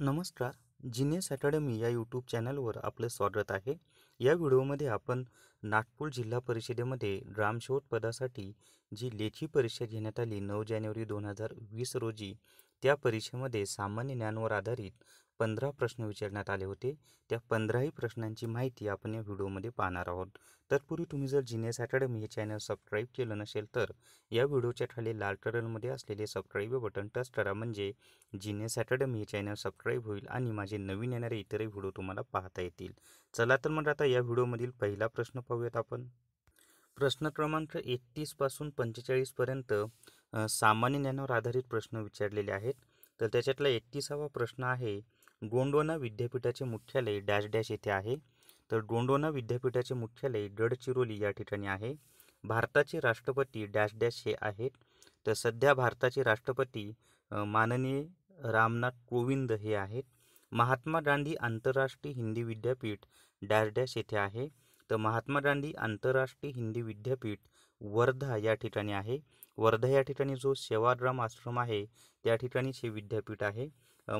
नमस्कार जिनिस अकॅडमी या यूट्यूब चॅनलवर आपलं स्वागत आहे या व्हिडिओमध्ये आपण नागपूर जिल्हा परिषदेमध्ये ग्रामशोध पदासाठी जी लेखी परीक्षा घेण्यात आली नऊ जानेवारी दोन हजार वीस रोजी त्या परीक्षेमध्ये सामान्य ज्ञानवर आधारित पंधरा प्रश्न विचारण्यात आले होते त्या पंधराही प्रश्नांची माहिती आपण या व्हिडिओमध्ये पाहणार आहोत तत्पूर्वी तुम्ही जर जिनियस अकॅडमी हे चॅनल सबस्क्राईब केलं नसेल तर या व्हिडिओच्या खाली लाल टरलमध्ये असलेले सबस्क्राईब बटन टच करा म्हणजे जिनियस अकॅडमी हे चॅनल सबस्क्राईब होईल आणि माझे नवीन येणारे इतरही व्हिडिओ तुम्हाला पाहता येतील चला तर मग आता या व्हिडिओमधील पहिला प्रश्न पाहूयात आपण प्रश्न क्रमांक एकतीसपासून पंचेचाळीसपर्यंत सामान्य ज्ञानावर आधारित प्रश्न विचारलेले आहेत तर त्याच्यातला एकतीसावा प्रश्न आहे गोंडोना विद्यापीठाचे मुख्यालय डॅश डॅश येथे आहे तर गोंडोना विद्यापीठाचे मुख्यालय गडचिरोली या ठिकाणी आहे भारताचे राष्ट्रपती डॅश डॅश हे आहेत तर सध्या भारताचे राष्ट्रपती माननीय रामनाथ कोविंद हे आहेत महात्मा गांधी आंतरराष्ट्रीय हिंदी विद्यापीठ डॅश डॅश येथे आहे तर महात्मा गांधी आंतरराष्ट्रीय हिंदी विद्यापीठ वर्धा या ठिकाणी आहे वर्धा या ठिकाणी जो सेवाग्राम आश्रम आहे त्या ठिकाणी हे विद्यापीठ आहे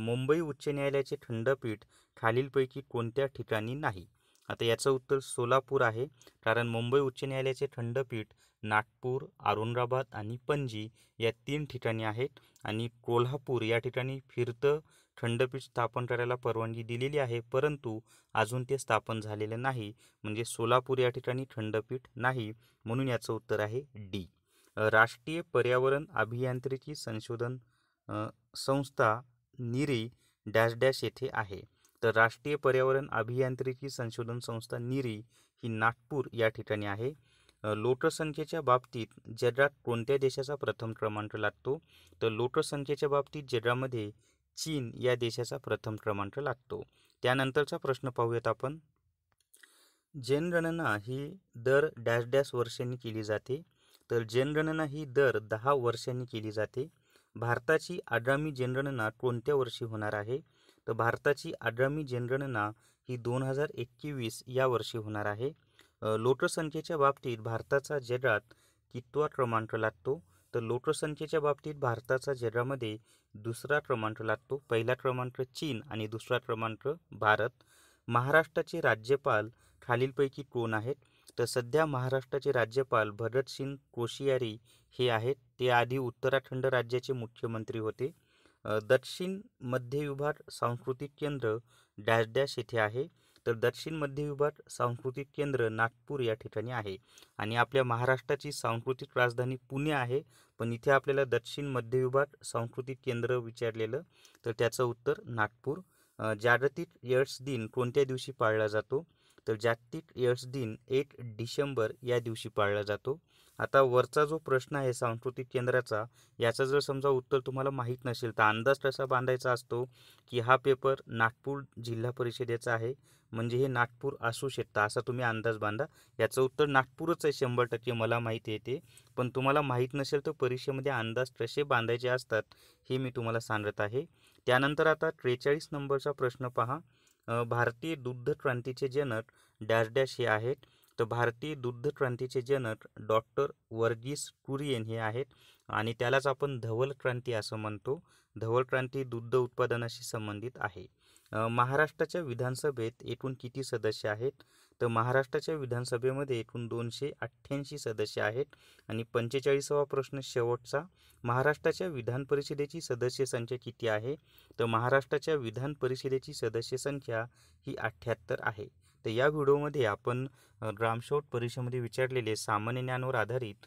मुंबई उच्च न्यायालयाचे खंडपीठ खालीलपैकी कोणत्या ठिकाणी नाही आता याचं उत्तर सोलापूर आहे कारण मुंबई उच्च न्यायालयाचे खंडपीठ नागपूर औरंगाबाद आणि पणजी या तीन ठिकाणी आहेत आणि कोल्हापूर या ठिकाणी फिरतं खंडपीठ स्थापन करायला परवानगी दिलेली आहे परंतु अजून ते स्थापन झालेलं नाही म्हणजे सोलापूर या ठिकाणी खंडपीठ नाही म्हणून याचं उत्तर आहे डी राष्ट्रीय पर्यावरण अभियांत्रिकी संशोधन संस्था निरी डॅश डॅश येथे आहे तर राष्ट्रीय पर्यावरण अभियांत्रिकी संशोधन संस्था निरी ही नागपूर या ठिकाणी आहे लोटसंख्येच्या बाबतीत जगात कोणत्या देशाचा प्रथम क्रमांक लागतो तर लोटसंख्येच्या बाबतीत जगामध्ये चीन या देशाचा प्रथम क्रमांक लागतो त्यानंतरचा प्रश्न पाहूयात आपण जनगणना ही दर डॅश डॅश वर्षांनी केली जाते तर जनगणना ही दर दहा वर्षांनी केली जाते भारताची आगामी जनगणना कोणत्या वर्षी होणार आहे तर भारताची आगामी जनगणना ही दोन हजार एकवीस या वर्षी होणार आहे लोटसंख्येच्या बाबतीत भारताचा जगात कितवा क्रमांक लागतो तर लोटसंख्येच्या बाबतीत भारताचा जगामध्ये दुसरा क्रमांक लागतो पहिला क्रमांक चीन आणि दुसरा क्रमांक भारत महाराष्ट्राचे राज्यपाल खालीलपैकी कोण आहेत तर सध्या महाराष्ट्राचे राज्यपाल भरतसिंग कोशियारी हे आहेत ते आधी उत्तराखंड राज्याचे मुख्यमंत्री होते दक्षिण मध्य विभाग सांस्कृतिक केंद्र डॅश डॅश येथे आहे तर दक्षिण मध्य विभाग सांस्कृतिक केंद्र नागपूर या ठिकाणी आहे आणि आपल्या महाराष्ट्राची सांस्कृतिक राजधानी पुणे आहे पण इथे आपल्याला दक्षिण मध्य विभाग सांस्कृतिक केंद्र विचारलेलं तर त्याचं उत्तर नागपूर जागतिक एड्स दिन कोणत्या दिवशी पाळला जातो तर जागतिक एड्स दिन एक डिसेंबर या दिवशी पाळला जातो आता वरचा जो प्रश्न आहे सांस्कृतिक केंद्राचा याचं जर समजा उत्तर तुम्हाला माहीत नसेल तर अंदाज कसा बांधायचा असतो की हा पेपर नागपूर जिल्हा परिषदेचा आहे म्हणजे हे नागपूर असू शकता असा तुम्ही अंदाज बांधा याचं उत्तर नागपूरच आहे शंभर टक्के मला माहिती येते पण तुम्हाला माहीत नसेल तर परीक्षेमध्ये अंदाज कसे बांधायचे असतात हे मी तुम्हाला सांगत आहे त्यानंतर आता त्रेचाळीस नंबरचा प्रश्न पहा भारतीय दुग्ध क्रांतीचे जनक डॅश डॅश हे आहेत तर भारतीय दुग्ध क्रांतीचे जनक डॉक्टर वर्गीस कुरियन हे आहेत आणि त्यालाच आपण धवल क्रांती असं म्हणतो धवल क्रांती दुग्ध उत्पादनाशी संबंधित आहे महाराष्ट्राच्या विधानसभेत एकूण किती सदस्य आहेत तर महाराष्ट्राच्या विधानसभेमध्ये एकूण दोनशे अठ्ठ्याऐंशी सदस्य आहेत आणि पंचेचाळीसावा प्रश्न शेवटचा महाराष्ट्राच्या विधान परिषदेची सदस्य संख्या किती आहे तर महाराष्ट्राच्या विधान परिषदेची सदस्य संख्या ही अठ्ठ्याहत्तर आहे तर या व्हिडिओमध्ये आपण ग्रामशोट परिषदेमध्ये विचारलेले सामान्य ज्ञानावर आधारित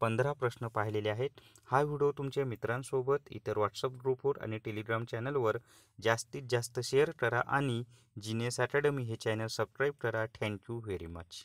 पंधरा प्रश्न पाहिलेले आहेत हा व्हिडिओ तुमच्या मित्रांसोबत इतर व्हॉट्सअप ग्रुपवर आणि टेलिग्राम चॅनलवर जास्तीत जास्त शेअर करा आणि जिनियस अकॅडमी हे चॅनल सबस्क्राईब करा थँक्यू व्हेरी मच